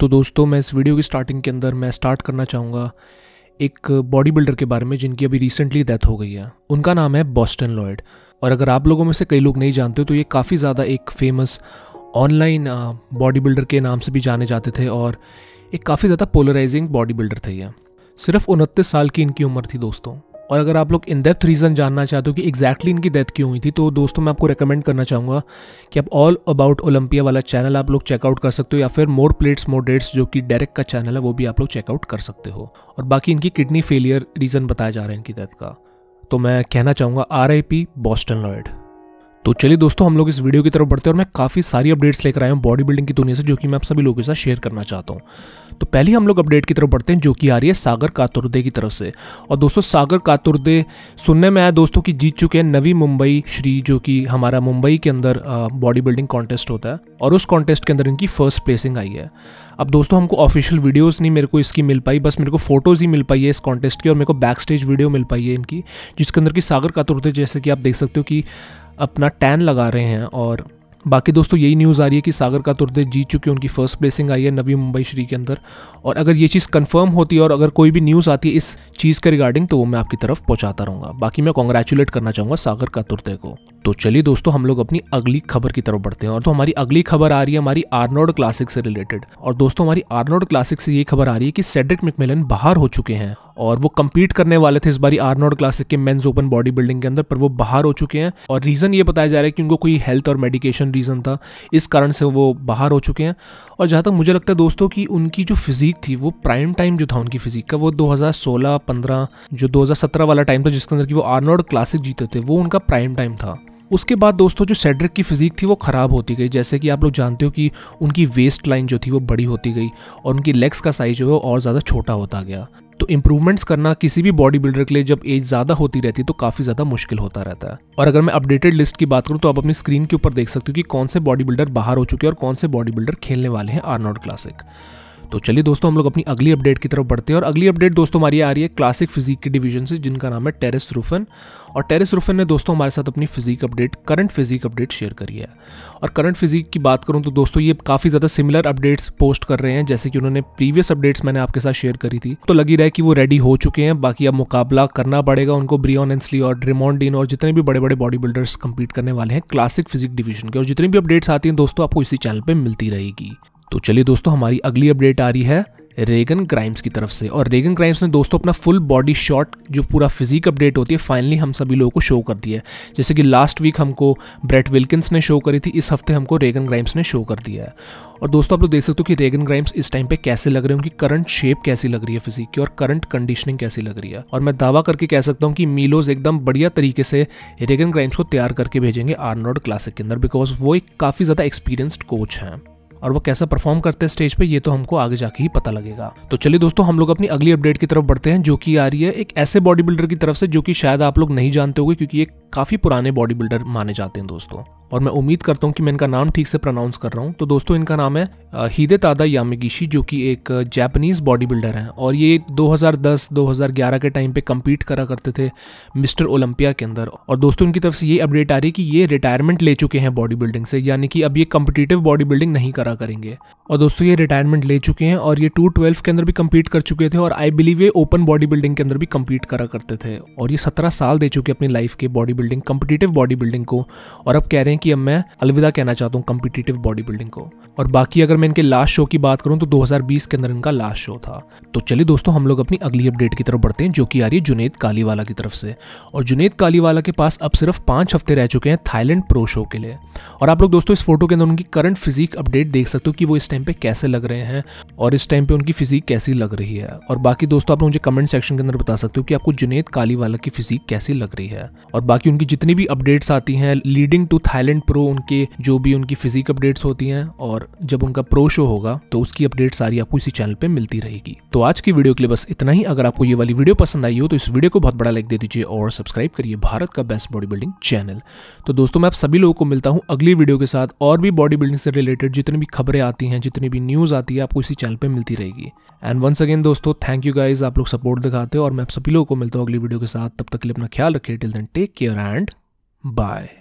तो दोस्तों मैं इस वीडियो की स्टार्टिंग के अंदर मैं स्टार्ट करना चाहूँगा एक बॉडी बिल्डर के बारे में जिनकी अभी रिसेंटली डेथ हो गई है उनका नाम है बॉस्टन लॉयड और अगर आप लोगों में से कई लोग नहीं जानते तो ये काफ़ी ज़्यादा एक फेमस ऑनलाइन बॉडी बिल्डर के नाम से भी जाने जाते थे और एक काफ़ी ज़्यादा पोलराइजिंग बॉडी बिल्डर थे ये सिर्फ उनतीस साल की इनकी उम्र थी दोस्तों और अगर आप लोग इन डेप्थ रीज़न जानना चाहते हो कि एग्जैक्टली इनकी डेथ क्यों हुई थी तो दोस्तों मैं आपको रिकमेंड करना चाहूँगा कि आप ऑल अबाउट ओलंपिया वाला चैनल आप लोग चेकआउट कर सकते हो या फिर मोर प्लेट्स मोर डेट्स जो कि डायरेक्ट का चैनल है वो भी आप लोग चेकआउट कर सकते हो और बाकी इनकी किडनी फेलियर रीज़न बताया जा रहा है इनकी डेथ का तो मैं कहना चाहूँगा R I P Boston Lloyd तो चलिए दोस्तों हम लोग इस वीडियो की तरफ बढ़ते हैं और मैं काफ़ी सारी अपडेट्स लेकर आया हूँ बॉडी बिल्डिंग की दुनिया से जो कि मैं आप सभी लोगों के साथ शेयर करना चाहता हूँ तो पहले हम लोग अपडेट की तरफ बढ़ते हैं जो कि आ रही है सागर कातुर्दे की तरफ से और दोस्तों सागर कातुर्दे सुनने में आया दोस्तों की जीत चुके हैं नवी मुंबई श्री जो कि हमारा मुंबई के अंदर बॉडी बिल्डिंग कॉन्टेस्ट होता है और उस कॉन्टेस्ट के अंदर इनकी फर्स्ट प्लेसिंग आई है अब दोस्तों हमको ऑफिशियल वीडियोस नहीं मेरे को इसकी मिल पाई बस मेरे को फोटोज़ ही मिल पाई है इस कॉन्टेस्ट की और मेरे को बैक स्टेज वीडियो मिल पाई है इनकी जिसके अंदर की सागर कातुर्दे जैसे कि आप देख सकते हो कि अपना टैन लगा रहे हैं और बाकी दोस्तों यही न्यूज़ आ रही है कि सागर का तुर्दे जीत चुके उनकी फर्स्ट प्लेसिंग आई है नवी मुंबई श्री के अंदर और अगर ये चीज़ कंफर्म होती है और अगर कोई भी न्यूज़ आती है इस चीज़ के रिगार्डिंग तो वो मैं आपकी तरफ पहुंचाता रहूँगा बाकी मैं कॉन्ग्रेचुलेट करना चाहूँगा सागर का तुर्दे को तो चलिए दोस्तों हम लोग अपनी अगली खबर की तरफ बढ़ते हैं और तो हमारी अगली खबर आ रही है हमारी आर्नोड क्लासिक से रिलेटेड और दोस्तों हमारी आर्नोड क्लासिक से ये खबर आ रही है कि सेड्रिक मिकमेलन बाहर हो चुके हैं और वो कम्पीट करने वाले थे इस बारी आर्नोड क्लासिक के मेन्स ओपन बॉडी बिल्डिंग के अंदर पर वो बाहर हो चुके हैं और रीज़न ये बताया जा रहा है कि उनको कोई हेल्थ और मेडिकेशन रीज़न था इस कारण से वो बाहर हो चुके हैं और जहाँ तक मुझे लगता है दोस्तों कि उनकी जो फिज़ीक थी वो प्राइम टाइम जो था उनकी फिज़ीक का वो 2016 15 जो 2017 वाला टाइम था जिसके अंदर कि वो आर्नोड क्लासिक जीते थे वो उनका प्राइम टाइम था उसके बाद दोस्तों जो सेड्रिक की फिजिक थी वो ख़राब होती गई जैसे कि आप लोग जानते हो कि उनकी वेस्ट लाइन जो थी वो बड़ी होती गई और उनकी लेग्स का साइज जो है और ज़्यादा छोटा होता गया तो इम्प्रूवमेंट्स करना किसी भी बॉडी बिल्डर के लिए जब एज ज़्यादा होती रहती है तो काफ़ी ज़्यादा मुश्किल होता रहता है और अगर मैं अपडेटेड लिस्ट की बात करूँ तो आप अपनी स्क्रीन के ऊपर देख सकते हो कि कौन से बॉडी बिल्डर बाहर हो चुके हैं और कौन से बॉडी बिल्डर खेलने वाले हैं आर्नॉड क्लासिक तो चलिए दोस्तों हम लोग अपनी अगली अपडेट की तरफ बढ़ते हैं और अगली अपडेट दोस्तों हमारी आ रही है क्लासिक फिजिक की डिवीजन से जिनका नाम है टेरिस रूफन और टेरिस रूफन ने दोस्तों हमारे साथ अपनी physique update current physique update share करी है और करंट फिजिक की बात करूँ तो दोस्तों ये काफ़ी ज़्यादा सिमिलर अपडेट्स पोस्ट कर रहे हैं जैसे कि उन्होंने प्रीवियस अपडेट्स मैंने आपके साथ शेयर करी थी तो लगी रहा है कि वो रेडी हो चुके हैं बाकी अब मुकाबला करना पड़ेगा उनको ब्रियन एंसली और ड्रिमॉन और जितने भी बड़े बड़े बॉडी बिल्डर्स कंपीट करने वाले हैं क्लासिक फिजिक डिवीजन के और जितनी भी अपडेट्स आती हैं दोस्तों आपको इसी चैनल पर मिलती रहेगी तो चलिए दोस्तों हमारी अगली अपडेट आ रही है रेगन क्राइम्स की तरफ से और रेगन क्राइम्स ने दोस्तों अपना फुल बॉडी शॉट जो पूरा फिजिक अपडेट होती है फाइनली हम सभी लोगों को शो कर दिया है जैसे कि लास्ट वीक हमको ब्रेट विल्किंस ने शो करी थी इस हफ्ते हमको रेगन क्राइम्स ने शो कर दिया है और दोस्तों आप लोग देख सकते हो कि रेगन क्राइम्स इस टाइम पे कैसे लग रहे हैं उनकी करंट शेप कैसी लग रही है फिजिक की और करंट कंडीशनिंग कैसी लग रही है और मैं दावा करके कह सकता हूँ कि मीलोज एकदम बढ़िया तरीके से रेगन क्राइम्स को तैयार करके भेजेंगे आर्नोड क्लासिक के अंदर बिकॉज वो एक काफ़ी ज़्यादा एक्सपीरियंस्ड कोच हैं और वो कैसा परफॉर्म करते हैं स्टेज पे ये तो हमको आगे जाके ही पता लगेगा तो चलिए दोस्तों हम लोग अपनी अगली अपडेट की तरफ बढ़ते हैं जो कि आ रही है एक ऐसे बॉडी बिल्डर की तरफ से जो कि शायद आप लोग नहीं जानते होंगे क्योंकि ये काफी पुराने बॉडी बिल्डर माने जाते हैं दोस्तों और मैं उम्मीद करता हूँ कि मैं इनका नाम ठीक से प्रोनाउंस कर रहा हूँ तो दोस्तों इनका नाम है हिदे तादा यामिगिशी जो कि एक जापानीज बॉडी बिल्डर हैं और ये 2010-2011 के टाइम पे कम्पीट करा करते थे मिस्टर ओलंपिया के अंदर और दोस्तों इनकी तरफ से ये अपडेट आ रही है कि ये रिटायरमेंट ले चुके हैं बॉडी बिल्डिंग से यानी कि अब ये कम्पिटेटिव बॉडी बिल्डिंग नहीं कर दोबारा करेंगे और दोस्तों ये रिटायरमेंट ले चुके हैं और ये टू ट्वेल्व के अंदर भी कम्पीट कर चुके थे और आई बिलीव ये ओपन बॉडी बिल्डिंग के अंदर भी कम्पीट करा करते थे और ये सत्रह साल दे चुके अपनी लाइफ के bodybuilding competitive bodybuilding को और अब कह रहे हैं कि अब मैं अलविदा कहना चाहता हूँ कम्पिटेटिव बॉडी बिल्डिंग को और बाकी अगर मैं इनके लास्ट शो की बात करूँ तो दो के अंदर इनका लास्ट शो था तो चलिए दोस्तों हम लोग अपनी अगली अपडेट की तरफ बढ़ते हैं जो कि आ रही है जुनेद कालीवाला की तरफ से और जुनेद कालीवाला के पास अब सिर्फ पांच हफ्ते रह चुके हैं थाईलैंड प्रो शो के लिए और आप लोग दोस्तों इस फोटो के अंदर उनकी करंट फिजिक अपडेट देख सकते हो कि वो इस टाइम पे कैसे लग रहे हैं और इस टाइम पे उनकी फिजिक कैसी लग रही है और बाकी दोस्तों आप मुझे कमेंट सेक्शन के अंदर बता सकते हो कि आपको जुनेद कालीवाला की फिजिक कैसी लग रही है और बाकी उनकी जितनी भी अपडेट्स आती हैं लीडिंग टू थाईलैंड प्रो उनके जो भी उनकी फिजिक अपडेट्स होती हैं और जब उनका प्रो शो होगा तो उसकी अपडेट सारी आपको इसी चैनल पर मिलती रहेगी तो आज की वीडियो के लिए बस इतना ही अगर आपको ये वाली वीडियो पसंद आई हो तो इस वीडियो को बहुत बड़ा लाइक दे दीजिए और सब्सक्राइब करिए भारत का बेस्ट बॉडी बिल्डिंग चैनल तो दोस्तों मैं आप सभी लोगों को मिलता हूँ अगली वीडियो के साथ और भी बॉडी बिल्डिंग से रिलेटेड जितने भी खबरें आती हैं जितनी भी न्यूज़ आती है आपको इसी चैनल पर मिलती रहेगी एंड वंस अगेन दोस्तों थैंक यू गाइज आप लोग सपोर्ट दिखाते हो और मैं आप सभी लोगों को मिलता हूँ अगली वीडियो के साथ तब तक के लिए अपना ख्याल रखिए till then take care and bye